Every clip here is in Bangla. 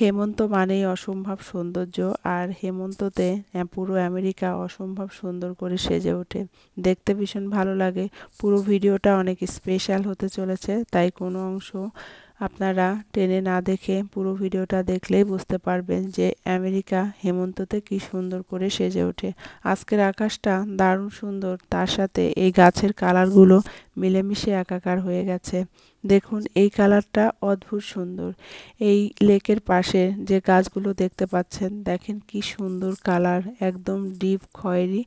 হেমন্ত মানেই অসম্ভব সৌন্দর্য আর হেমন্ততে পুরো আমেরিকা অসম্ভব সুন্দর করে সেজে ওঠে দেখতে ভীষণ ভালো লাগে পুরো ভিডিওটা অনেক স্পেশাল হতে চলেছে তাই কোনো অংশ আপনারা টেনে না দেখে পুরো ভিডিওটা দেখলেই বুঝতে পারবেন যে আমেরিকা হেমন্ততে কি সুন্দর করে সেজে ওঠে আজকের আকাশটা দারুণ সুন্দর তার সাথে এই গাছের কালারগুলো মিলেমিশে একাকার হয়ে গেছে দেখুন এই কালারটা অদ্ভুত সুন্দর এই লেকের পাশে যে গাছগুলো দেখতে পাচ্ছেন দেখেন কি সুন্দর কালার একদম ডিপ খয়েরি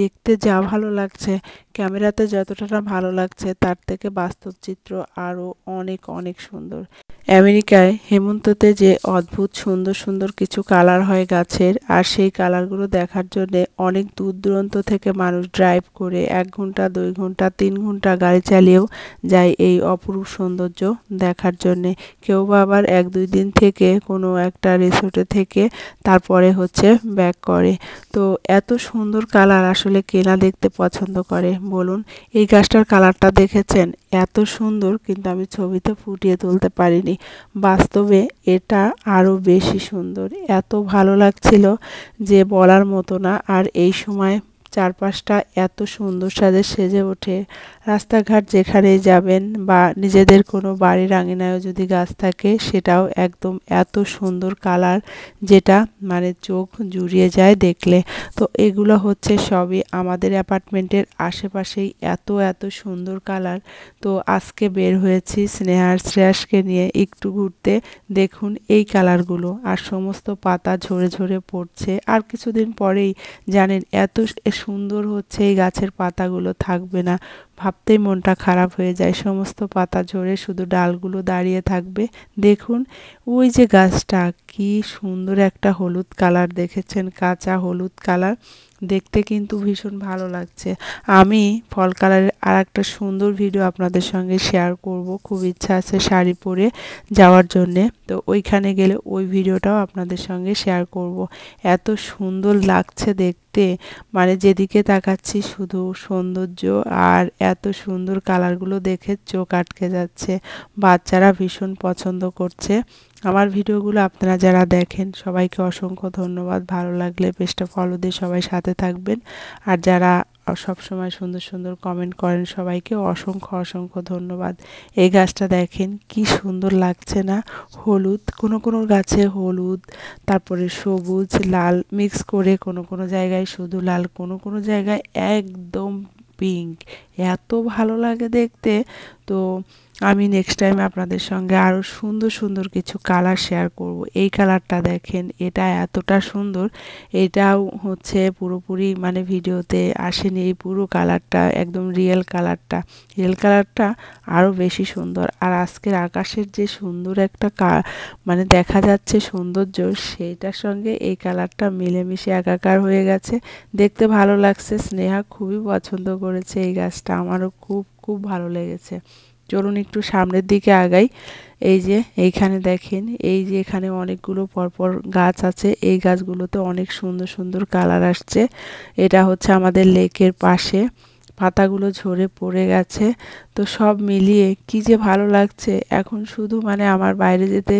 দেখতে যা ভালো লাগছে ক্যামেরাতে যতটা না ভালো লাগছে তার থেকে বাস্তব চিত্র আরও অনেক অনেক সুন্দর আমেরিকায় হেমন্ততে যে অদ্ভুত সুন্দর সুন্দর কিছু কালার হয় গাছের আর সেই কালারগুলো দেখার জন্যে অনেক দূর দূরন্ত থেকে মানুষ ড্রাইভ করে এক ঘন্টা দুই ঘন্টা তিন ঘন্টা গাড়ি গাড়ি চালিয়েও যায় এই অপরূপ সৌন্দর্য দেখার জন্যে কেউ বা আবার এক দুই দিন থেকে কোনো একটা রিসোর্টে থেকে তারপরে হচ্ছে ব্যাক করে তো এত সুন্দর কালার আসলে কেনা দেখতে পছন্দ করে বলুন এই গাছটার কালারটা দেখেছেন এত সুন্দর কিন্তু আমি ছবিতে ফুটিয়ে তুলতে পারিনি বাস্তবে এটা আরও বেশি সুন্দর এত ভালো লাগছিল যে বলার মতো না আর এই সময় চারপাশটা এত সুন্দর সাজে সেজে ওঠে রাস্তাঘাট যেখানে যাবেন বা নিজেদের কোনো বাড়ির আঙিনায়ও যদি গাছ থাকে সেটাও একদম এত সুন্দর কালার যেটা মানে চোখ জুড়িয়ে যায় দেখলে তো এগুলো হচ্ছে সবই আমাদের অ্যাপার্টমেন্টের আশেপাশেই এত এত সুন্দর কালার তো আজকে বের হয়েছি স্নেহার শ্রেয়াসকে নিয়ে একটু ঘুরতে দেখুন এই কালারগুলো আর সমস্ত পাতা ঝরে ঝরে পড়ছে আর কিছুদিন পরেই জানেন এত সুন্দর হচ্ছে এই গাছের পাতাগুলো থাকবে না ভাবতেই মনটা খারাপ হয়ে যায় সমস্ত পাতা ঝরে শুধু ডালগুলো দাঁড়িয়ে থাকবে দেখুন ওই যে গাছটা কি সুন্দর একটা হলুদ কালার দেখেছেন কাঁচা হলুদ কালার দেখতে কিন্তু ভীষণ ভালো লাগছে আমি ফল কালারের আর একটা সুন্দর ভিডিও আপনাদের সঙ্গে শেয়ার করব খুব ইচ্ছা আছে শাড়ি পরে যাওয়ার জন্যে তো ওইখানে গেলে ওই ভিডিওটাও আপনাদের সঙ্গে শেয়ার করব। এত সুন্দর লাগছে দেখতে মানে যেদিকে তাকাচ্ছি শুধু সৌন্দর্য আর এত সুন্দর কালারগুলো দেখে চোখ আটকে যাচ্ছে বাচ্চারা ভীষণ পছন্দ করছে আমার ভিডিওগুলো আপনারা যারা দেখেন সবাইকে অসংখ্য ধন্যবাদ ভালো লাগলে পেজটা ফলো দিয়ে সবাই সাথে থাকবেন আর যারা সবসময় সুন্দর সুন্দর কমেন্ট করেন সবাইকে অসংখ্য অসংখ্য ধন্যবাদ এই গাছটা দেখেন কি সুন্দর লাগছে না হলুদ কোনো কোনো গাছে হলুদ তারপরে সবুজ লাল মিক্স করে কোনো কোনো জায়গায় শুধু লাল কোনো কোনো জায়গায় একদম পিঙ্ক এত ভালো লাগে দেখতে তো আমি নেক্সট টাইম আপনাদের সঙ্গে আরও সুন্দর সুন্দর কিছু কালার শেয়ার করব এই কালারটা দেখেন এটা এতটা সুন্দর এটাও হচ্ছে পুরোপুরি মানে ভিডিওতে আসেনি এই পুরো কালারটা একদম রিয়েল কালারটা রিয়েল কালারটা আরও বেশি সুন্দর আর আজকের আকাশের যে সুন্দর একটা মানে দেখা যাচ্ছে সৌন্দর্য সেইটার সঙ্গে এই কালারটা মিলেমিশে একাকার হয়ে গেছে দেখতে ভালো লাগছে স্নেহা খুবই পছন্দ করেছে এই গাছটা আমারও খুব খুব ভালো লেগেছে চলুন একটু সামনের দিকে আগাই এই যে এইখানে দেখেন এই যে এখানে অনেকগুলো পরপর গাছ আছে এই গাছগুলোতে অনেক সুন্দর সুন্দর কালার আসছে এটা হচ্ছে আমাদের লেকের পাশে পাতাগুলো ঝরে পড়ে গেছে তো সব মিলিয়ে কি যে ভালো লাগছে এখন শুধু মানে আমার বাইরে যেতে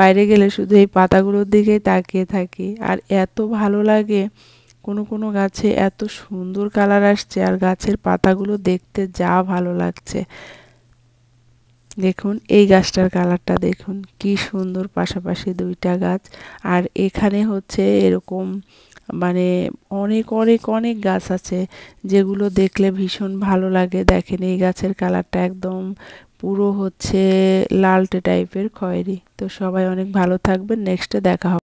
বাইরে গেলে শুধু এই পাতাগুলোর দিকেই তাকিয়ে থাকি আর এত ভালো লাগে কোনো কোনো গাছে এত সুন্দর কালার আসছে আর গাছের পাতাগুলো দেখতে যা ভালো লাগছে দেখুন এই গাছটার কালারটা দেখুন কি সুন্দর পাশাপাশি দুইটা গাছ আর এখানে হচ্ছে এরকম মানে অনেক অনেক অনেক গাছ আছে যেগুলো দেখলে ভীষণ ভালো লাগে দেখেন এই গাছের কালারটা একদম পুরো হচ্ছে লালটে টাইপের খয়েরি তো সবাই অনেক ভালো থাকবেন নেক্সটে দেখা হবে